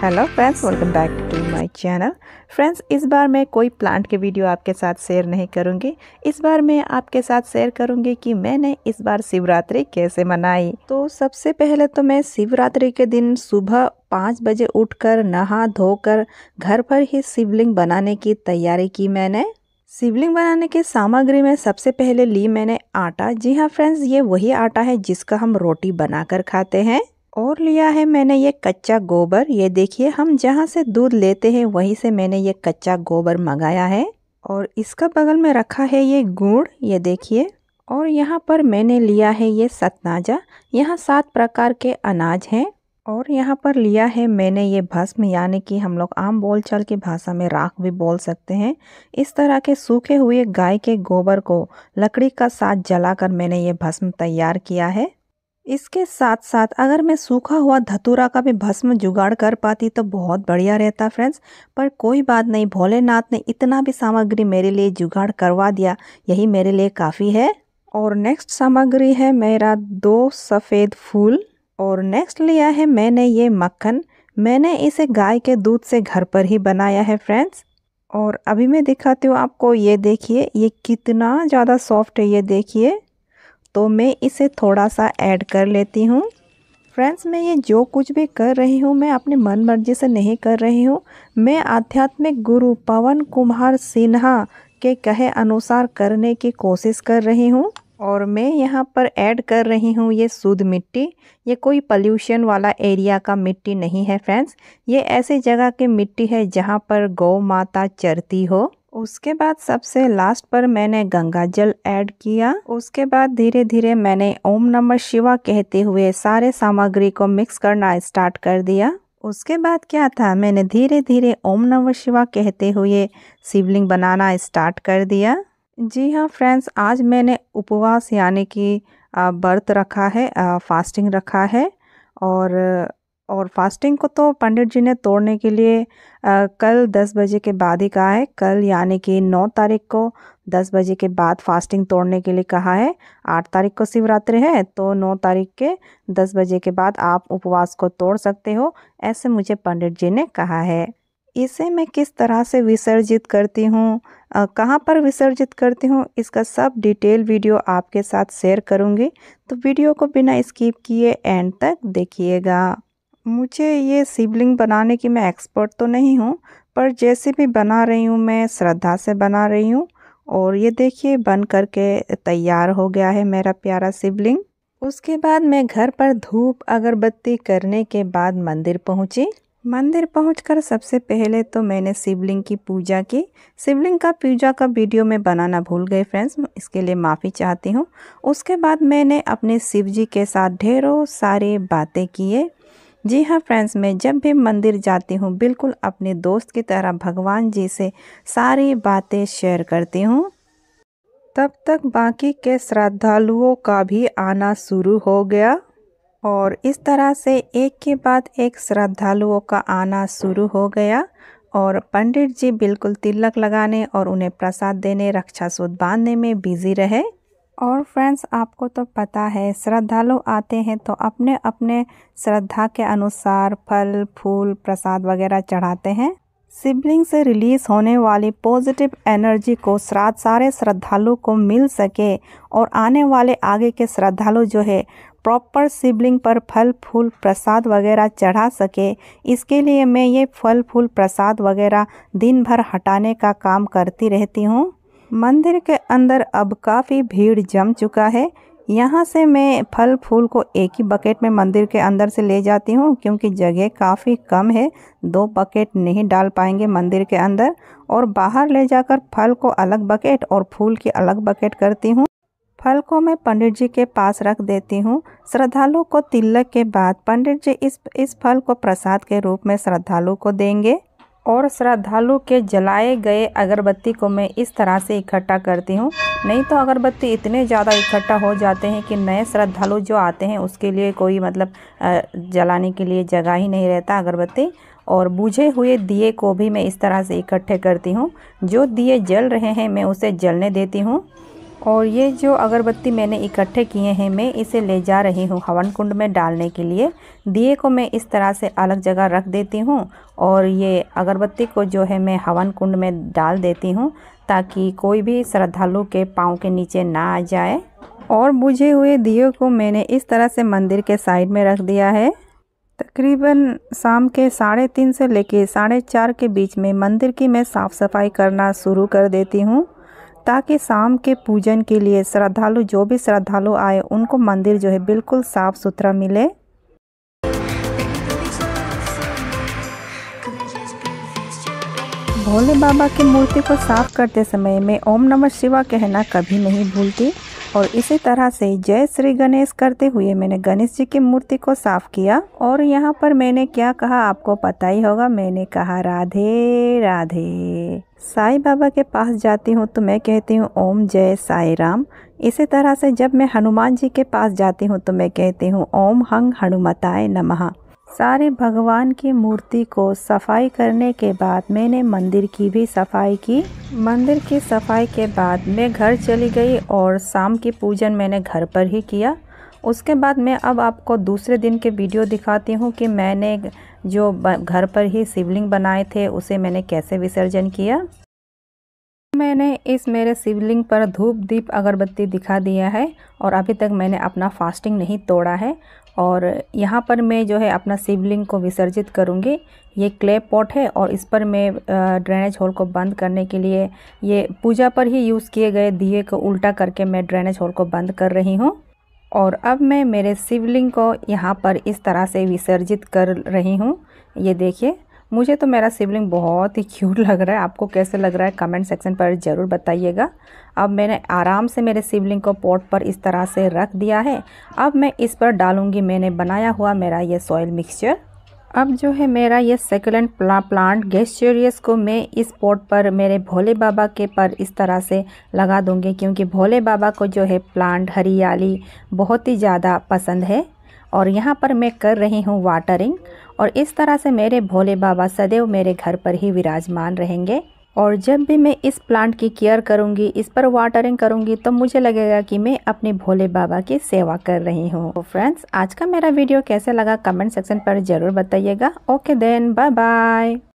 hello friends welcome back to my channel friends इस बार मैं कोई प्लांट के वीडियो आपके साथ शेयर नहीं करूंगी इस बार मैं आपके साथ शेयर करूंगी कि मैंने इस बार शिवरात्रि कैसे मनाई तो सबसे पहले तो मैं शिवरात्रि के दिन सुबह पाँच बजे उठकर नहा धोकर घर पर ही शिवलिंग बनाने की तैयारी की मैंने शिवलिंग बनाने के सामग्री में सबसे पहले ली मैंने आटा जी हाँ फ्रेंड्स ये वही आटा है जिसका हम रोटी बनाकर खाते हैं और लिया है मैंने ये कच्चा गोबर ये देखिए हम जहाँ से दूध लेते हैं वहीं से मैंने ये कच्चा गोबर मंगाया है और इसका बगल में रखा है ये गुड़ ये देखिए और यहाँ पर मैंने लिया है ये सतनाजा यहाँ सात प्रकार के अनाज हैं और यहाँ पर लिया है मैंने ये भस्म यानी कि हम लोग आम बोलचाल की भाषा में राख भी बोल सकते हैं इस तरह के सूखे हुए गाय के गोबर को लकड़ी का साथ जलाकर मैंने ये भस्म तैयार किया है इसके साथ साथ अगर मैं सूखा हुआ धतूरा का भी भस्म जुगाड़ कर पाती तो बहुत बढ़िया रहता फ्रेंड्स पर कोई बात नहीं भोलेनाथ ने इतना भी सामग्री मेरे लिए जुगाड़ करवा दिया यही मेरे लिए काफ़ी है और नेक्स्ट सामग्री है मेरा दो सफ़ेद फूल और नेक्स्ट लिया है मैंने ये मक्खन मैंने इसे गाय के दूध से घर पर ही बनाया है फ्रेंड्स और अभी मैं दिखाती हूँ आपको ये देखिए ये कितना ज़्यादा सॉफ्ट है ये देखिए तो मैं इसे थोड़ा सा ऐड कर लेती हूँ फ्रेंड्स मैं ये जो कुछ भी कर रही हूँ मैं अपनी मन मर्जी से नहीं कर रही हूँ मैं आध्यात्मिक गुरु पवन कुमार सिन्हा के कहे अनुसार करने की कोशिश कर रही हूँ और मैं यहाँ पर ऐड कर रही हूँ ये शुद्ध मिट्टी ये कोई पल्यूशन वाला एरिया का मिट्टी नहीं है फ्रेंड्स ये ऐसे जगह की मिट्टी है जहाँ पर गौ माता चरती हो उसके बाद सबसे लास्ट पर मैंने गंगा जल ऐड किया उसके बाद धीरे धीरे मैंने ओम नमः शिवा कहते हुए सारे सामग्री को मिक्स करना स्टार्ट कर दिया उसके बाद क्या था मैंने धीरे धीरे ओम नमः शिवा कहते हुए शिवलिंग बनाना स्टार्ट कर दिया जी हाँ फ्रेंड्स आज मैंने उपवास यानी कि व्रत रखा है फास्टिंग रखा है और और फास्टिंग को तो पंडित जी ने तोड़ने के लिए आ, कल दस बजे के बाद ही कहा है कल यानी कि नौ तारीख को दस बजे के बाद फास्टिंग तोड़ने के लिए कहा है आठ तारीख को शिवरात्रि है तो नौ तारीख के दस बजे के बाद आप उपवास को तोड़ सकते हो ऐसे मुझे पंडित जी ने कहा है इसे मैं किस तरह से विसर्जित करती हूँ कहाँ पर विसर्जित करती हूँ इसका सब डिटेल वीडियो आपके साथ शेयर करूँगी तो वीडियो को बिना स्किप किए एंड तक देखिएगा मुझे ये शिवलिंग बनाने की मैं एक्सपर्ट तो नहीं हूँ पर जैसे भी बना रही हूँ मैं श्रद्धा से बना रही हूँ और ये देखिए बन कर के तैयार हो गया है मेरा प्यारा शिवलिंग उसके बाद मैं घर पर धूप अगरबत्ती करने के बाद मंदिर पहुँची मंदिर पहुंचकर सबसे पहले तो मैंने शिवलिंग की पूजा की शिवलिंग का पूजा का वीडियो मैं बनाना भूल गई फ्रेंड्स इसके लिए माफ़ी चाहती हूँ उसके बाद मैंने अपने शिव जी के साथ ढेरों सारे बातें किए जी हाँ फ्रेंड्स मैं जब भी मंदिर जाती हूँ बिल्कुल अपने दोस्त की तरह भगवान जी से सारी बातें शेयर करती हूँ तब तक बाकी के श्रद्धालुओं का भी आना शुरू हो गया और इस तरह से एक के बाद एक श्रद्धालुओं का आना शुरू हो गया और पंडित जी बिल्कुल तिलक लगाने और उन्हें प्रसाद देने रक्षा सूद बांधने में बिजी रहे और फ्रेंड्स आपको तो पता है श्रद्धालु आते हैं तो अपने अपने श्रद्धा के अनुसार फल फूल प्रसाद वगैरह चढ़ाते हैं शिवलिंग से रिलीज होने वाली पॉजिटिव एनर्जी को श्राद्ध सारे श्रद्धालु को मिल सके और आने वाले आगे के श्रद्धालु जो है प्रॉपर शिवलिंग पर फल फूल प्रसाद वगैरह चढ़ा सके इसके लिए मैं ये फल फूल प्रसाद वगैरह दिन भर हटाने का काम करती रहती हूँ मंदिर के अंदर अब काफी भीड़ जम चुका है यहाँ से मैं फल फूल को एक ही बकेट में मंदिर के अंदर से ले जाती हूँ क्योंकि जगह काफ़ी कम है दो बकेट नहीं डाल पाएंगे मंदिर के अंदर और बाहर ले जाकर फल को अलग बकेट और फूल की अलग बकेट करती हूँ फल को मैं पंडित जी के पास रख देती हूँ श्रद्धालु को तिलक के बाद पंडित जी इस इस फल को प्रसाद के रूप में श्रद्धालु को देंगे और श्रद्धालु के जलाए गए अगरबत्ती को मैं इस तरह से इकट्ठा करती हूँ नहीं तो अगरबत्ती इतने ज़्यादा इकट्ठा हो जाते हैं कि नए श्रद्धालु जो आते हैं उसके लिए कोई मतलब जलाने के लिए जगह ही नहीं रहता अगरबत्ती और बुझे हुए दिए को भी मैं इस तरह से इकट्ठे करती हूँ जो दिए जल रहे हैं मैं उसे जलने देती हूँ और ये जो अगरबत्ती मैंने इकट्ठे किए हैं मैं इसे ले जा रही हूँ हवन कुंड में डालने के लिए दिए को मैं इस तरह से अलग जगह रख देती हूँ और ये अगरबत्ती को जो है मैं हवन कुंड में डाल देती हूँ ताकि कोई भी श्रद्धालु के पाँव के नीचे ना आ जाए और बुझे हुए दिए को मैंने इस तरह से मंदिर के साइड में रख दिया है तकरीबन शाम के साढ़े तीन से लेकर साढ़े चार के बीच में मंदिर की मैं साफ़ सफाई करना शुरू कर देती हूँ ताकि शाम के पूजन के लिए श्रद्धालु जो भी श्रद्धालु आए उनको मंदिर जो है बिल्कुल साफ़ सुथरा मिले भोले बाबा की मूर्ति को साफ करते समय में ओम नमः शिवा कहना कभी नहीं भूलती और इसी तरह से जय श्री गणेश करते हुए मैंने गणेश जी की मूर्ति को साफ किया और यहाँ पर मैंने क्या कहा आपको पता ही होगा मैंने कहा राधे राधे साई बाबा के पास जाती हूँ तो मैं कहती हूँ ओम जय साई राम इसी तरह से जब मैं हनुमान जी के पास जाती हूँ तो मैं कहती हूँ ओम हंग हनुमताय नमः सारे भगवान की मूर्ति को सफाई करने के बाद मैंने मंदिर की भी सफाई की मंदिर की सफाई के बाद मैं घर चली गई और शाम की पूजन मैंने घर पर ही किया उसके बाद मैं अब आपको दूसरे दिन के वीडियो दिखाती हूँ कि मैंने जो घर पर ही शिवलिंग बनाए थे उसे मैंने कैसे विसर्जन किया मैंने इस मेरे शिवलिंग पर धूप दीप अगरबत्ती दिखा दिया है और अभी तक मैंने अपना फास्टिंग नहीं तोड़ा है और यहाँ पर मैं जो है अपना शिवलिंग को विसर्जित करूँगी ये क्ले पॉट है और इस पर मैं ड्रेनेज होल को बंद करने के लिए ये पूजा पर ही यूज़ किए गए दिए को उल्टा करके मैं ड्रेनेज होल को बंद कर रही हूँ और अब मैं मेरे शिवलिंग को यहाँ पर इस तरह से विसर्जित कर रही हूँ ये देखिए मुझे तो मेरा सिबलिंग बहुत ही क्यूट लग रहा है आपको कैसे लग रहा है कमेंट सेक्शन पर ज़रूर बताइएगा अब मैंने आराम से मेरे सिबलिंग को पॉट पर इस तरह से रख दिया है अब मैं इस पर डालूंगी मैंने बनाया हुआ मेरा ये सॉयल मिक्सचर अब जो है मेरा ये सेकुलेंट प्ला, प्लांट गेस्चेरियस को मैं इस पॉट पर मेरे भोले बाबा के पर इस तरह से लगा दूँगी क्योंकि भोले बाबा को जो है प्लांट हरियाली बहुत ही ज़्यादा पसंद है और यहाँ पर मैं कर रही हूँ वाटरिंग और इस तरह से मेरे भोले बाबा सदैव मेरे घर पर ही विराजमान रहेंगे और जब भी मैं इस प्लांट की केयर करूँगी इस पर वाटरिंग करूँगी तो मुझे लगेगा कि मैं अपने भोले बाबा की सेवा कर रही हूँ तो फ्रेंड्स आज का मेरा वीडियो कैसे लगा कमेंट सेक्शन पर ज़रूर बताइएगा ओके देन बाय बाय